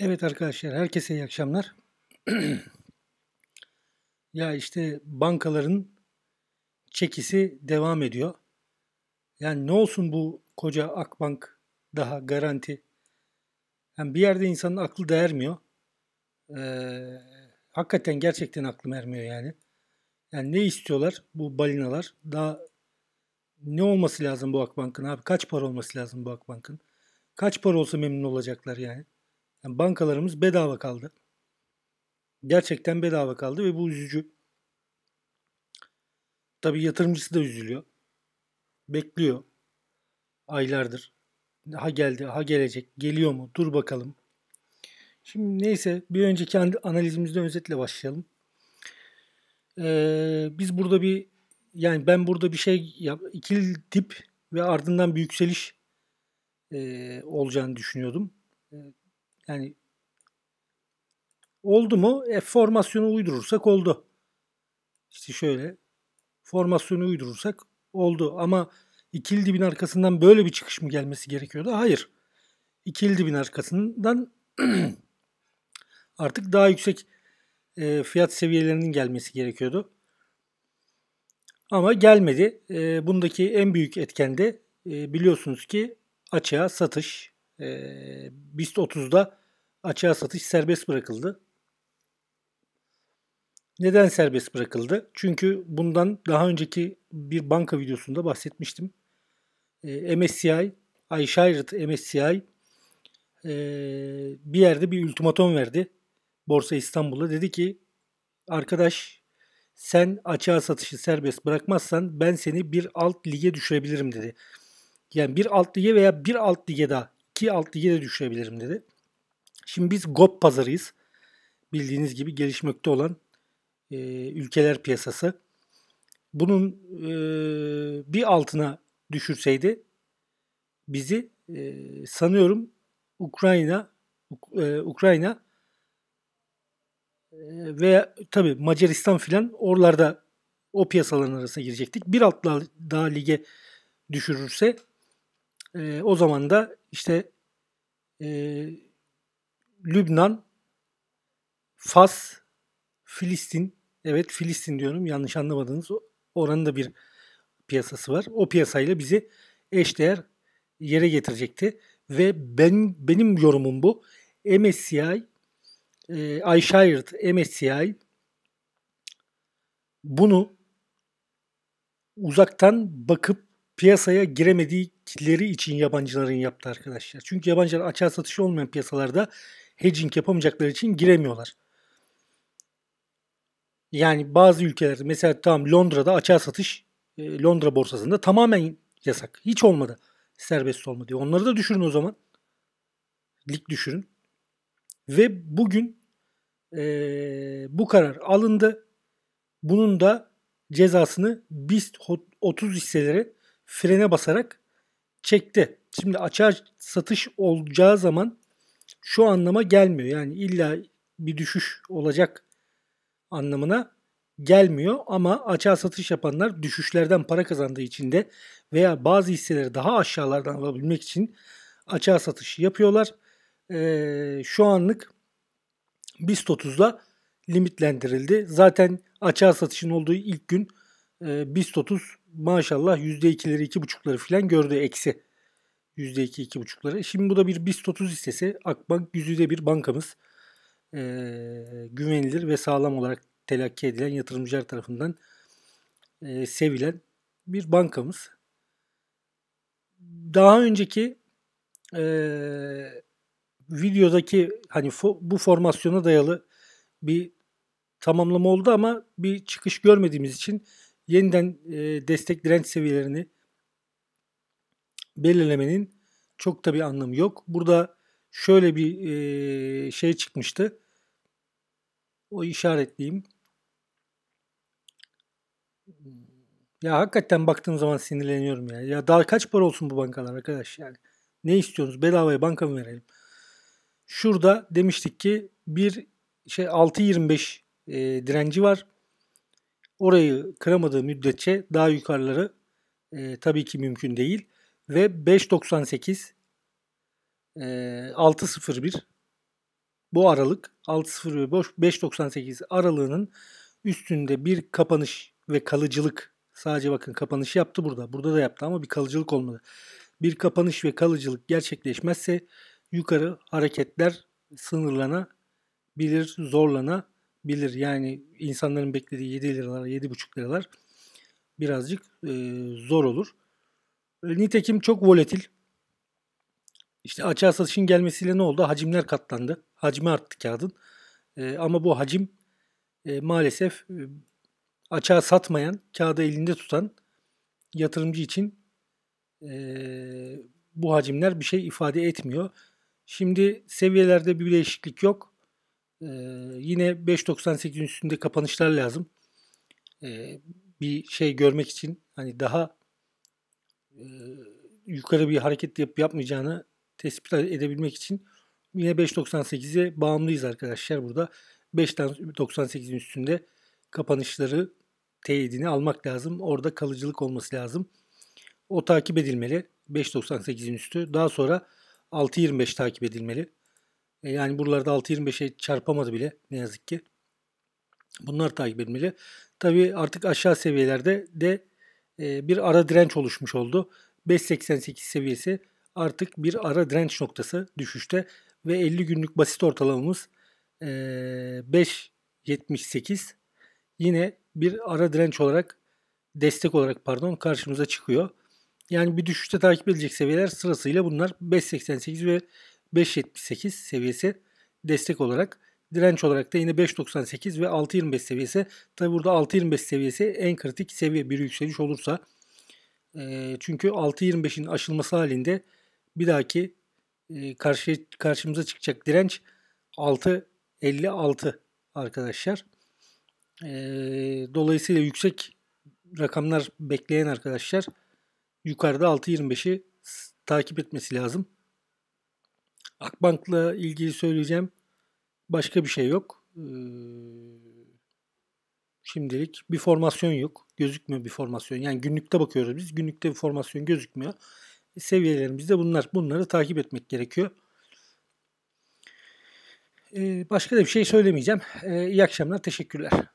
Evet arkadaşlar, herkese iyi akşamlar. ya işte bankaların çekisi devam ediyor. Yani ne olsun bu koca Akbank daha garanti. Yani bir yerde insanın aklı değermiyor. Ee, hakikaten gerçekten aklım ermiyor yani. Yani ne istiyorlar bu balinalar? Daha ne olması lazım bu Akbank'ın abi? Kaç para olması lazım bu Akbank'ın? Kaç para olsa memnun olacaklar yani? Yani bankalarımız bedava kaldı. Gerçekten bedava kaldı ve bu üzücü. Tabi yatırımcısı da üzülüyor. Bekliyor. Aylardır. Ha geldi, ha gelecek. Geliyor mu? Dur bakalım. Şimdi neyse bir önceki analizimizde özetle başlayalım. Ee, biz burada bir yani ben burada bir şey yap, ikili dip ve ardından bir yükseliş e, olacağını düşünüyordum. Ee, yani oldu mu? E, formasyonu uydurursak oldu. İşte şöyle formasyonu uydurursak oldu. Ama ikili dibin arkasından böyle bir çıkış mı gelmesi gerekiyordu? Hayır. İkili dibin arkasından artık daha yüksek e, fiyat seviyelerinin gelmesi gerekiyordu. Ama gelmedi. E, bundaki en büyük etken de e, biliyorsunuz ki açığa satış. E, BIST 30'da açığa satış serbest bırakıldı. Neden serbest bırakıldı? Çünkü bundan daha önceki bir banka videosunda bahsetmiştim. E, ee, MSCI, iShares MSCI e, ee, bir yerde bir ultimatom verdi. Borsa İstanbul'a dedi ki arkadaş sen açığa satışı serbest bırakmazsan ben seni bir alt lige düşürebilirim dedi. Yani bir alt lige veya bir alt lige daha ki alt lige de düşebilirim dedi. Şimdi biz GOP pazarıyız. Bildiğiniz gibi gelişmekte olan e, ülkeler piyasası. Bunun e, bir altına düşürseydi bizi e, sanıyorum Ukrayna e, Ukrayna e, ve tabi Macaristan filan oralarda o piyasaların arasına girecektik. Bir alt daha lige düşürürse e, o zaman da işte e, Lübnan, Fas, Filistin, evet Filistin diyorum yanlış anlamadınız. Oranın da bir piyasası var. O piyasayla bizi eşdeğer yere getirecekti. Ve ben benim yorumum bu. MSCI, e, iShared MSCI bunu uzaktan bakıp piyasaya giremediği kitleri için yabancıların yaptı arkadaşlar. Çünkü yabancılar açığa satışı olmayan piyasalarda hedging yapamayacakları için giremiyorlar. Yani bazı ülkelerde mesela tam Londra'da açığa satış e, Londra borsasında tamamen yasak. Hiç olmadı. Serbest olmadı. Onları da düşürün o zaman. Lig düşürün. Ve bugün ee, bu karar alındı. Bunun da cezasını BIST 30 hisseleri frene basarak çekti. Şimdi açığa satış olacağı zaman şu anlama gelmiyor. Yani illa bir düşüş olacak anlamına gelmiyor ama açığa satış yapanlar düşüşlerden para kazandığı için de veya bazı hisseleri daha aşağılardan alabilmek için açığa satış yapıyorlar. Ee, şu anlık BIST 30'da limitlendirildi. Zaten açığa satışın olduğu ilk gün e, BIST 30 maşallah %2'leri buçukları filan gördü eksi. %2 buçukları. Şimdi bu da bir BIST 30 hissesi. Akbank yüzde bir bankamız. Ee, güvenilir ve sağlam olarak telakki edilen yatırımcılar tarafından e, sevilen bir bankamız. Daha önceki e, videodaki hani fo, bu formasyona dayalı bir tamamlama oldu ama bir çıkış görmediğimiz için yeniden e, destek direnç seviyelerini belirlemenin çok da bir anlamı yok. Burada şöyle bir e, şey çıkmıştı. O işaretleyeyim. Ya hakikaten baktığım zaman sinirleniyorum ya. Ya daha kaç para olsun bu bankalar arkadaş yani. Ne istiyorsunuz? Bedavaya banka mı verelim? Şurada demiştik ki bir şey 6.25 e, direnci var. Orayı kıramadığı müddetçe daha yukarıları e, tabii ki mümkün değil. Ve 5.98 e, 6.01 bu aralık 6.0 ve 5.98 aralığının üstünde bir kapanış ve kalıcılık sadece bakın kapanış yaptı burada. Burada da yaptı ama bir kalıcılık olmadı. Bir kapanış ve kalıcılık gerçekleşmezse yukarı hareketler sınırlanabilir, zorlana bilir. Yani insanların beklediği 7 liralar, 7,5 liralar birazcık e, zor olur. E, nitekim çok volatil. İşte açığa satışın gelmesiyle ne oldu? Hacimler katlandı. Hacmi arttı kağıdın. E, ama bu hacim e, maalesef e, açığa satmayan, kağıdı elinde tutan yatırımcı için e, bu hacimler bir şey ifade etmiyor. Şimdi seviyelerde bir değişiklik yok. Ee, yine 5.98'in üstünde kapanışlar lazım. Ee, bir şey görmek için hani daha e, yukarı bir hareket yapıp yapmayacağını tespit edebilmek için yine 5.98'e bağımlıyız arkadaşlar burada. 5.98'in üstünde kapanışları teyidini almak lazım. Orada kalıcılık olması lazım. O takip edilmeli. 5.98'in üstü. Daha sonra 6.25 takip edilmeli. E, yani buralarda 6.25'e çarpamadı bile ne yazık ki. Bunlar takip edilmeli. Tabii artık aşağı seviyelerde de e, bir ara direnç oluşmuş oldu. 5.88 seviyesi artık bir ara direnç noktası düşüşte ve 50 günlük basit ortalamamız 5.78 e, yine bir ara direnç olarak destek olarak pardon karşımıza çıkıyor. Yani bir düşüşte takip edilecek seviyeler sırasıyla bunlar 5.88 ve 5.78 seviyesi destek olarak direnç olarak da yine 5.98 ve 6.25 seviyesi. Tabi burada 6.25 seviyesi en kritik seviye bir yükseliş olursa. E, çünkü 6.25'in aşılması halinde bir dahaki e, karşı karşımıza çıkacak direnç 6.56 arkadaşlar. E, dolayısıyla yüksek rakamlar bekleyen arkadaşlar yukarıda 6.25'i takip etmesi lazım. Akbank'la ilgili söyleyeceğim başka bir şey yok. Ee, şimdilik bir formasyon yok. Gözükmüyor bir formasyon. Yani günlükte bakıyoruz biz. Günlükte bir formasyon gözükmüyor. E, seviyelerimiz de bunlar. Bunları takip etmek gerekiyor. Ee, başka da bir şey söylemeyeceğim. Ee, iyi akşamlar. Teşekkürler.